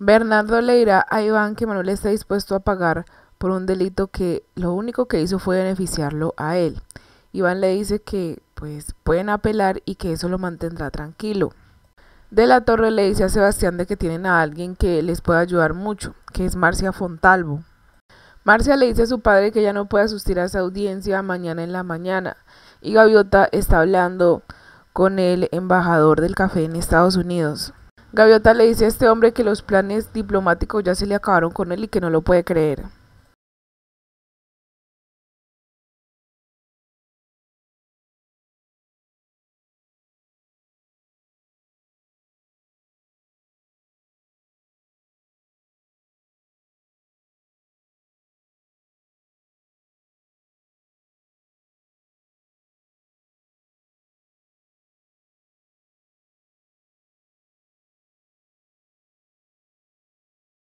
Bernardo le dirá a Iván que Manuel está dispuesto a pagar por un delito que lo único que hizo fue beneficiarlo a él. Iván le dice que pues pueden apelar y que eso lo mantendrá tranquilo. De la Torre le dice a Sebastián de que tienen a alguien que les puede ayudar mucho, que es Marcia Fontalvo. Marcia le dice a su padre que ya no puede asistir a esa audiencia mañana en la mañana y Gaviota está hablando con el embajador del café en Estados Unidos. Gaviota le dice a este hombre que los planes diplomáticos ya se le acabaron con él y que no lo puede creer.